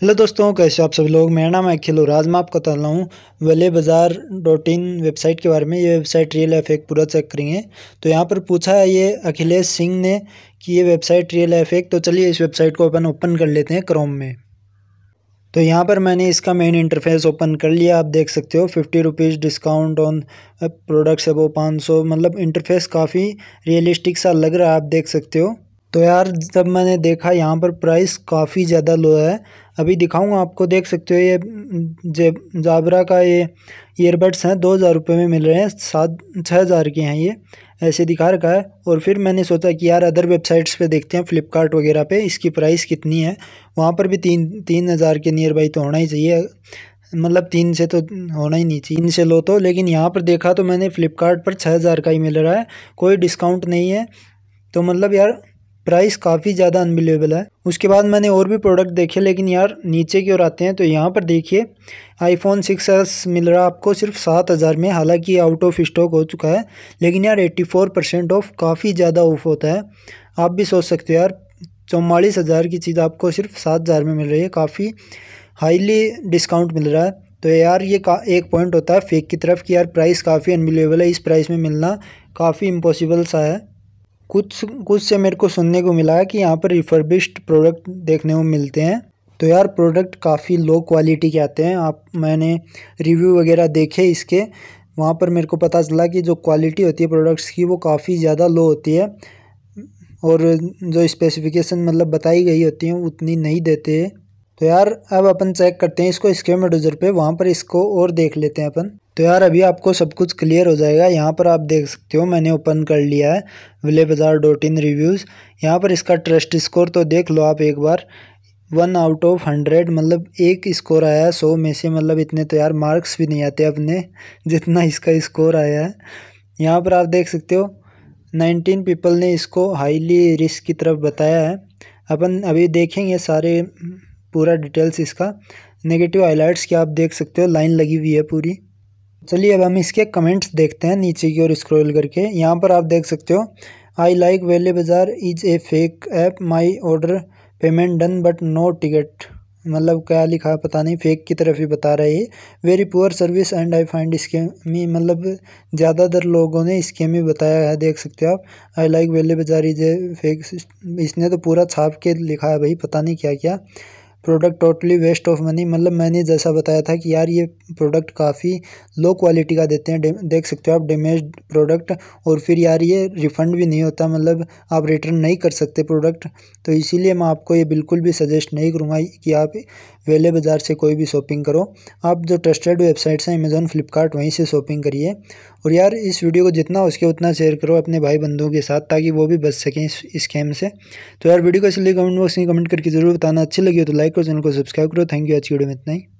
hello दोस्तों कैसे आप सभी लोग मेरा नाम है अखिल और आज मैं आपको बता रहा हूँ वले बाज़ार डॉट इन वेबसाइट के बारे में ये वेबसाइट रियल एफ एक पूरा चेक करेंगे तो यहाँ पर पूछा है ये अखिलेश सिंह ने कि ये वेबसाइट रियल एफ एक तो चलिए इस वेबसाइट को अपन ओपन कर लेते हैं क्रोम में तो यहाँ पर मैंने इसका मेन इंटरफेस ओपन कर लिया आप देख सकते हो fifty rupees discount on products है वो पाँच सौ मतलब इंटरफेस काफ़ी रियलिस्टिक सा लग रहा है आप देख सकते हो तो यार जब मैंने देखा यहाँ पर प्राइस काफ़ी ज़्यादा लो है अभी दिखाऊंगा आपको देख सकते हो ये जे जाबरा का ये ईयरबड्स हैं दो हज़ार रुपये में मिल रहे हैं सात छः हज़ार के हैं ये ऐसे दिखा रखा है और फिर मैंने सोचा कि यार अदर वेबसाइट्स पे देखते हैं फ्लिपकार्ट वगैरह पे इसकी प्राइस कितनी है वहाँ पर भी तीन तीन हज़ार के नियर बाई तो होना ही चाहिए मतलब तीन से तो होना ही नहीं चाहिए तीन से लो तो लेकिन यहाँ पर देखा तो मैंने फ्लिपकार्ट पर छः हज़ार का ही मिल रहा है कोई डिस्काउंट नहीं है तो मतलब यार प्राइस काफ़ी ज़्यादा अनबिलेबल है उसके बाद मैंने और भी प्रोडक्ट देखे लेकिन यार नीचे की ओर आते हैं तो यहाँ पर देखिए आईफोन सिक्स एस मिल रहा आपको सिर्फ सात हज़ार में हालांकि आउट ऑफ स्टॉक हो चुका है लेकिन यार एट्टी फोर परसेंट ऑफ काफ़ी ज़्यादा ऑफ होता है आप भी सोच सकते हो यार चौवालीस हज़ार की चीज़ आपको सिर्फ सात हज़ार में मिल रही है काफ़ी हाईली डिस्काउंट मिल रहा है तो यार ये का एक पॉइंट होता है फेक की तरफ कि यार प्राइस काफ़ी अनबिलेबल है इस प्राइस में मिलना काफ़ी इम्पॉसिबल सा है कुछ कुछ से मेरे को सुनने को मिला है कि यहाँ पर रिफर्बिश्ड प्रोडक्ट देखने को मिलते हैं तो यार प्रोडक्ट काफ़ी लो क्वालिटी के आते हैं आप मैंने रिव्यू वगैरह देखे इसके वहाँ पर मेरे को पता चला कि जो क्वालिटी होती है प्रोडक्ट्स की वो काफ़ी ज़्यादा लो होती है और जो स्पेसिफिकेशन मतलब बताई गई होती हैं उतनी नहीं देते तो यार अब अपन चेक करते हैं इसको मेडोजर पर वहाँ पर इसको और देख लेते हैं अपन तो यार अभी आपको सब कुछ क्लियर हो जाएगा यहाँ पर आप देख सकते हो मैंने ओपन कर लिया है विले बाज़ार डॉट इन रिव्यूज़ यहाँ पर इसका ट्रस्ट स्कोर तो देख लो आप एक बार वन आउट ऑफ हंड्रेड मतलब एक स्कोर आया सौ में से मतलब इतने तो यार मार्क्स भी नहीं आते अपने जितना इसका स्कोर आया है यहाँ पर आप देख सकते हो नाइनटीन पीपल ने इसको हाईली रिस्क की तरफ बताया है अपन अभी देखेंगे सारे पूरा डिटेल्स इसका नेगेटिव हाईलाइट्स क्या आप देख सकते हो लाइन लगी हुई है पूरी चलिए अब हम इसके कमेंट्स देखते हैं नीचे की ओर स्क्रॉल करके यहाँ पर आप देख सकते हो आई लाइक वेले बाज़ार is a fake app my order payment done but no ticket मतलब क्या लिखा पता नहीं फेक की तरफ ही बता रहा है ये very poor service and I find scammy मतलब ज़्यादातर लोगों ने इसके ही बताया है देख सकते हो आप आई लाइक वेले बाज़ार इज ए फेक इसने तो पूरा छाप के लिखा है भाई पता नहीं क्या क्या product totally waste of money मतलब मैंने जैसा बताया था कि यार ये प्रोडक्ट काफ़ी लो क्वालिटी का देते हैं देख सकते हो आप डैमेज प्रोडक्ट और फिर यार ये रिफ़ंड भी नहीं होता मतलब आप रिटर्न नहीं कर सकते प्रोडक्ट तो इसीलिए मैं आपको ये बिल्कुल भी सजेस्ट नहीं करूँगा कि आप वेले बाज़ार से कोई भी शॉपिंग करो आप जो ट्रस्टेड वेबसाइट्स हैं अमेज़ॉन फ्लिपकार्ट वहीं से शॉपिंग करिए और यार इस वीडियो को जितना हो उतना शेयर करो अपने भाई बंधुओं के साथ ताकि वो भी बच सकें इस स्कैम से तो यार वीडियो को इसलिए कमेंट बॉक्स में कमेंट करके ज़रूर बताना अच्छी लगी हो तो लाइक और चैनल को सब्सक्राइब करो थैंक यू आज की वीडियो में इतना ही